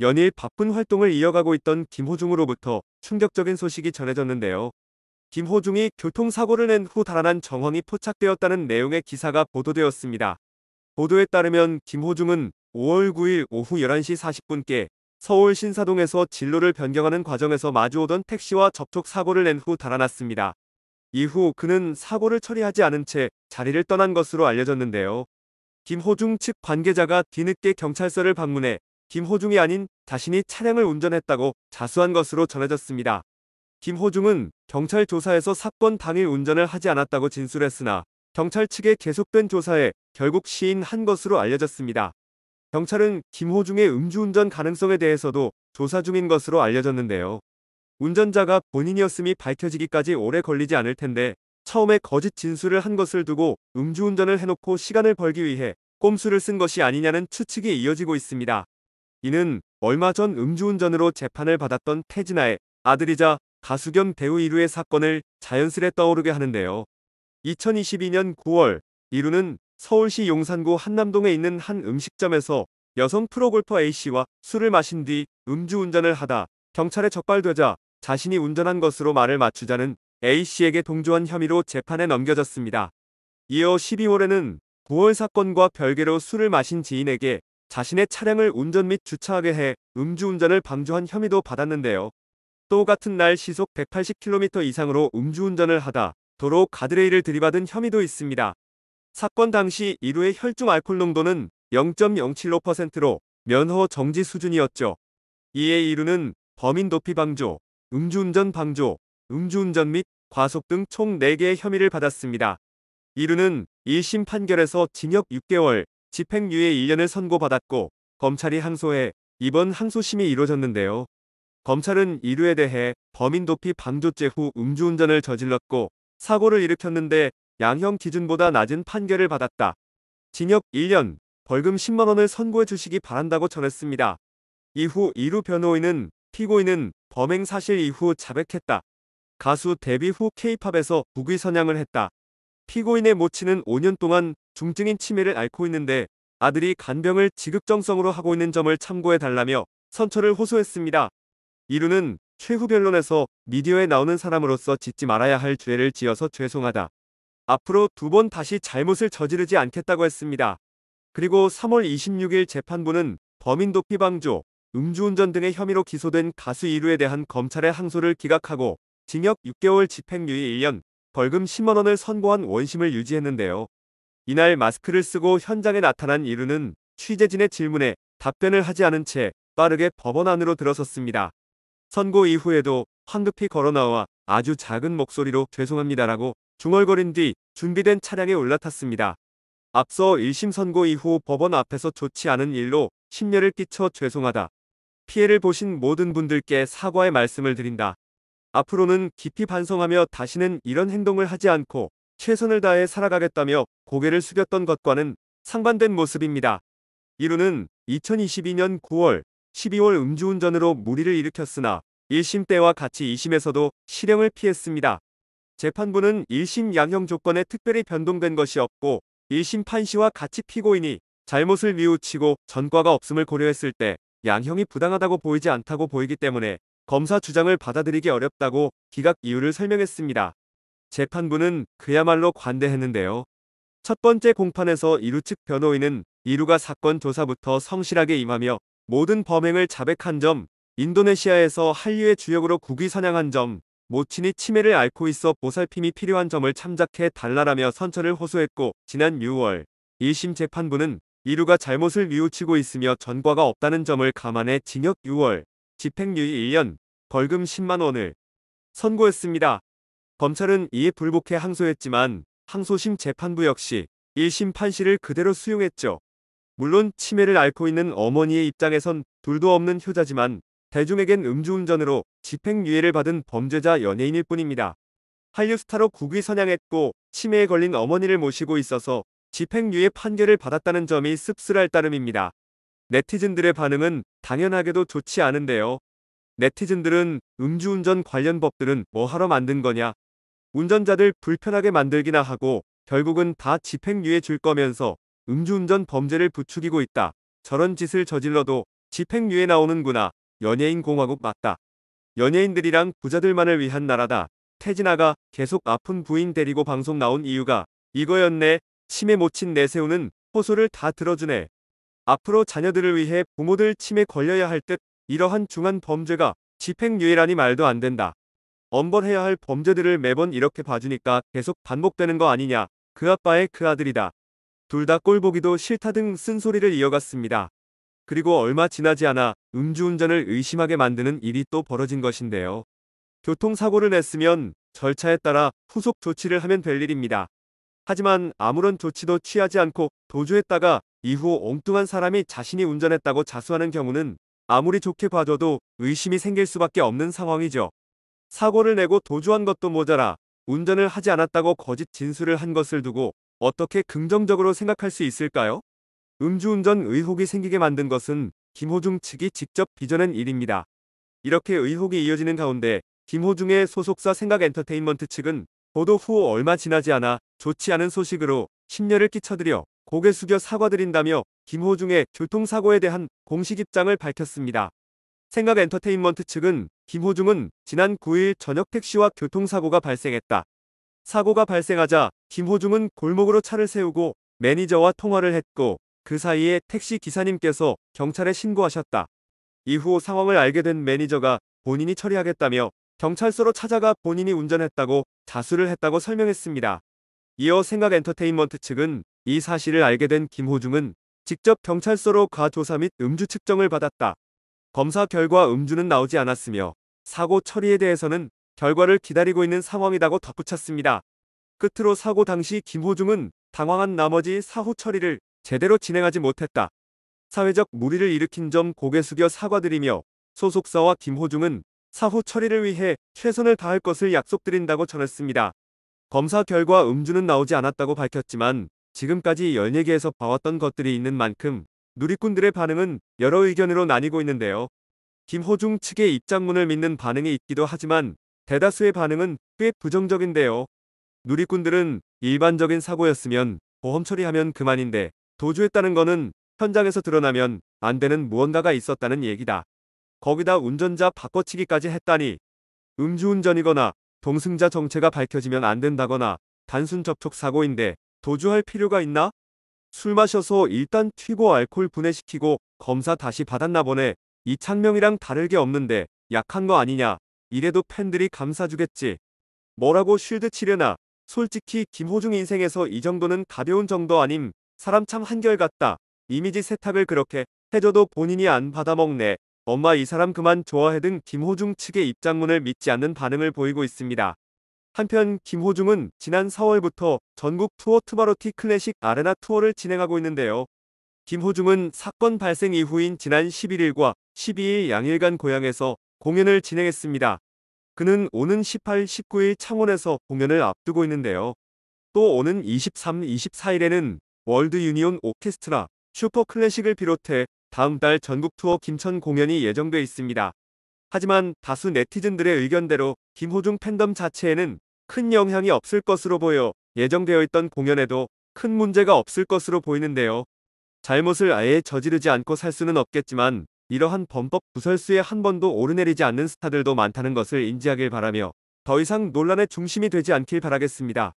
연일 바쁜 활동을 이어가고 있던 김호중으로부터 충격적인 소식이 전해졌는데요. 김호중이 교통사고를 낸 후 달아난 정황이 포착되었다는 내용의 기사가 보도되었습니다. 보도에 따르면 김호중은 5월 9일 오후 11시 40분께 서울 신사동에서 진로를 변경하는 과정에서 마주오던 택시와 접촉 사고를 낸 후 달아났습니다. 이후 그는 사고를 처리하지 않은 채 자리를 떠난 것으로 알려졌는데요. 김호중 측 관계자가 뒤늦게 경찰서를 방문해 김호중이 아닌 자신이 차량을 운전했다고 자수한 것으로 전해졌습니다. 김호중은 경찰 조사에서 사건 당일 운전을 하지 않았다고 진술했으나 경찰 측의 계속된 조사에 결국 시인한 것으로 알려졌습니다. 경찰은 김호중의 음주운전 가능성에 대해서도 조사 중인 것으로 알려졌는데요. 운전자가 본인이었음이 밝혀지기까지 오래 걸리지 않을 텐데 처음에 거짓 진술을 한 것을 두고 음주운전을 해놓고 시간을 벌기 위해 꼼수를 쓴 것이 아니냐는 추측이 이어지고 있습니다. 이는 얼마 전 음주운전으로 재판을 받았던 태진아의 아들이자 가수 겸 배우 이루의 사건을 자연스레 떠오르게 하는데요. 2022년 9월 이루는 서울시 용산구 한남동에 있는 한 음식점에서 여성 프로골퍼 A씨와 술을 마신 뒤 음주운전을 하다 경찰에 적발되자 자신이 운전한 것으로 말을 맞추자는 A씨에게 동조한 혐의로 재판에 넘겨졌습니다. 이어 12월에는 9월 사건과 별개로 술을 마신 지인에게 자신의 차량을 운전 및 주차하게 해 음주운전을 방조한 혐의도 받았는데요. 또 같은 날 시속 180km 이상으로 음주운전을 하다 도로 가드레일을 들이받은 혐의도 있습니다. 사건 당시 1호의 혈중 알코올 농도는 0.075%로 면허 정지 수준이었죠. 이에 1호는 범인 도피 방조, 음주운전 방조, 음주운전 및 과속 등 총 4개의 혐의를 받았습니다. 1호는 1심 판결에서 징역 6개월, 집행유예 1년을 선고받았고 검찰이 항소해 이번 항소심이 이뤄졌는데요 검찰은 이류에 대해 범인 도피 방조죄 후 음주운전을 저질렀고 사고를 일으켰는데 양형 기준보다 낮은 판결을 받았다. 징역 1년, 벌금 10만원을 선고해 주시기 바란다고 전했습니다. 이후 이루 변호인은 피고인은 범행 사실 이후 자백했다. 가수 데뷔 후 케이팝에서 부귀 선양을 했다. 피고인의 모친은 5년 동안 중증인 치매를 앓고 있는데 아들이 간병을 지극정성으로 하고 있는 점을 참고해 달라며 선처를 호소했습니다. 이루는 최후 변론에서 미디어에 나오는 사람으로서 짓지 말아야 할 죄를 지어서 죄송하다. 앞으로 두 번 다시 잘못을 저지르지 않겠다고 했습니다. 그리고 3월 26일 재판부는 범인 도피 방조, 음주운전 등의 혐의로 기소된 가수 이루에 대한 검찰의 항소를 기각하고 징역 6개월 집행유예 1년, 벌금 10만원을 선고한 원심을 유지했는데요. 이날 마스크를 쓰고 현장에 나타난 이루는 취재진의 질문에 답변을 하지 않은 채 빠르게 법원 안으로 들어섰습니다. 선고 이후에도 황급히 걸어나와 아주 작은 목소리로 죄송합니다라고 중얼거린 뒤 준비된 차량에 올라탔습니다. 앞서 1심 선고 이후 법원 앞에서 좋지 않은 일로 심려를 끼쳐 죄송하다. 피해를 보신 모든 분들께 사과의 말씀을 드린다. 앞으로는 깊이 반성하며 다시는 이런 행동을 하지 않고 최선을 다해 살아가겠다며 고개를 숙였던 것과는 상반된 모습입니다. 이루는 2022년 9월, 12월 음주운전으로 무리를 일으켰으나 1심 때와 같이 2심에서도 실형을 피했습니다. 재판부는 1심 양형 조건에 특별히 변동된 것이 없고 1심 판시와 같이 피고인이 잘못을 뉘우치고 전과가 없음을 고려했을 때 양형이 부당하다고 보이지 않다고 보이기 때문에 검사 주장을 받아들이기 어렵다고 기각 이유를 설명했습니다. 재판부는 그야말로 관대했는데요. 첫 번째 공판에서 이루 측 변호인은 이루가 사건 조사부터 성실하게 임하며 모든 범행을 자백한 점, 인도네시아에서 한류의 주역으로 국위 선양한 점, 모친이 치매를 앓고 있어 보살핌이 필요한 점을 참작해 달라라며 선처를 호소했고 지난 6월 1심 재판부는 이루가 잘못을 뉘우치고 있으며 전과가 없다는 점을 감안해 징역 6월, 집행유예 1년, 벌금 10만 원을 선고했습니다. 검찰은 이에 불복해 항소했지만 항소심 재판부 역시 1심 판시를 그대로 수용했죠. 물론 치매를 앓고 있는 어머니의 입장에선 둘도 없는 효자지만 대중에겐 음주운전으로 집행유예를 받은 범죄자 연예인일 뿐입니다. 한류스타로 국위 선양했고 치매에 걸린 어머니를 모시고 있어서 집행유예 판결을 받았다는 점이 씁쓸할 따름입니다. 네티즌들의 반응은 당연하게도 좋지 않은데요. 네티즌들은 음주운전 관련 법들은 뭐하러 만든 거냐 운전자들 불편하게 만들기나 하고 결국은 다 집행유예 줄 거면서 음주운전 범죄를 부추기고 있다. 저런 짓을 저질러도 집행유예 나오는구나. 연예인 공화국 맞다. 연예인들이랑 부자들만을 위한 나라다. 태진아가 계속 아픈 부인 데리고 방송 나온 이유가 이거였네. 치매 못친 내세우는 호소를 다 들어주네. 앞으로 자녀들을 위해 부모들 치매 걸려야 할 듯 이러한 중한 범죄가 집행유예라니 말도 안 된다. 엄벌해야 할 범죄들을 매번 이렇게 봐주니까 계속 반복되는 거 아니냐. 그 아빠의 그 아들이다. 둘 다 꼴보기도 싫다 등 쓴소리를 이어갔습니다. 그리고 얼마 지나지 않아 음주운전을 의심하게 만드는 일이 또 벌어진 것인데요. 교통사고를 냈으면 절차에 따라 후속 조치를 하면 될 일입니다. 하지만 아무런 조치도 취하지 않고 도주했다가 이후 엉뚱한 사람이 자신이 운전했다고 자수하는 경우는 아무리 좋게 봐줘도 의심이 생길 수밖에 없는 상황이죠. 사고를 내고 도주한 것도 모자라 운전을 하지 않았다고 거짓 진술을 한 것을 두고 어떻게 긍정적으로 생각할 수 있을까요? 음주운전 의혹이 생기게 만든 것은 김호중 측이 직접 빚어낸 일입니다. 이렇게 의혹이 이어지는 가운데 김호중의 소속사 생각엔터테인먼트 측은 보도 후 얼마 지나지 않아 좋지 않은 소식으로 심려를 끼쳐드려 고개 숙여 사과드린다며 김호중의 교통사고에 대한 공식 입장을 밝혔습니다. 생각 엔터테인먼트 측은 김호중은 지난 9일 저녁 택시와 교통사고가 발생했다. 사고가 발생하자 김호중은 골목으로 차를 세우고 매니저와 통화를 했고 그 사이에 택시 기사님께서 경찰에 신고하셨다. 이후 상황을 알게 된 매니저가 본인이 처리하겠다며 경찰서로 찾아가 본인이 운전했다고 자수를 했다고 설명했습니다. 이어 생각 엔터테인먼트 측은 이 사실을 알게 된 김호중은 직접 경찰서로 과조사 및 음주 측정을 받았다. 검사 결과 음주는 나오지 않았으며 사고 처리에 대해서는 결과를 기다리고 있는 상황이라고 덧붙였습니다. 끝으로 사고 당시 김호중은 당황한 나머지 사후 처리를 제대로 진행하지 못했다. 사회적 무리를 일으킨 점 고개 숙여 사과드리며 소속사와 김호중은 사후 처리를 위해 최선을 다할 것을 약속드린다고 전했습니다. 검사 결과 음주는 나오지 않았다고 밝혔지만 지금까지 연예계에서 봐왔던 것들이 있는 만큼 누리꾼들의 반응은 여러 의견으로 나뉘고 있는데요. 김호중 측의 입장문을 믿는 반응이 있기도 하지만 대다수의 반응은 꽤 부정적인데요. 누리꾼들은 일반적인 사고였으면 보험 처리하면 그만인데 도주했다는 거는 현장에서 드러나면 안 되는 무언가가 있었다는 얘기다. 거기다 운전자 바꿔치기까지 했다니 음주운전이거나 동승자 정체가 밝혀지면 안 된다거나 단순 접촉 사고인데 도주할 필요가 있나? 술 마셔서 일단 튀고 알콜 분해시키고 검사 다시 받았나 보네. 이 창명이랑 다를 게 없는데 약한 거 아니냐. 이래도 팬들이 감사주겠지. 뭐라고 쉴드 치려나. 솔직히 김호중 인생에서 이 정도는 가벼운 정도 아님. 사람 참 한결같다. 이미지 세탁을 그렇게 해줘도 본인이 안 받아먹네. 엄마 이 사람 그만 좋아해 등 김호중 측의 입장문을 믿지 않는 반응을 보이고 있습니다. 한편 김호중은 지난 4월부터 전국 투어 투바로티 클래식 아레나 투어를 진행하고 있는데요. 김호중은 사건 발생 이후인 지난 11일과 12일 양일간 고향에서 공연을 진행했습니다. 그는 오는 18, 19일 창원에서 공연을 앞두고 있는데요. 또 오는 23, 24일에는 월드 유니온 오케스트라 슈퍼 클래식을 비롯해 다음 달 전국 투어 김천 공연이 예정돼 있습니다. 하지만 다수 네티즌들의 의견대로 김호중 팬덤 자체에는 큰 영향이 없을 것으로 보여 예정되어 있던 공연에도 큰 문제가 없을 것으로 보이는데요. 잘못을 아예 저지르지 않고 살 수는 없겠지만 이러한 범법 구설수에 한 번도 오르내리지 않는 스타들도 많다는 것을 인지하길 바라며 더 이상 논란의 중심이 되지 않길 바라겠습니다.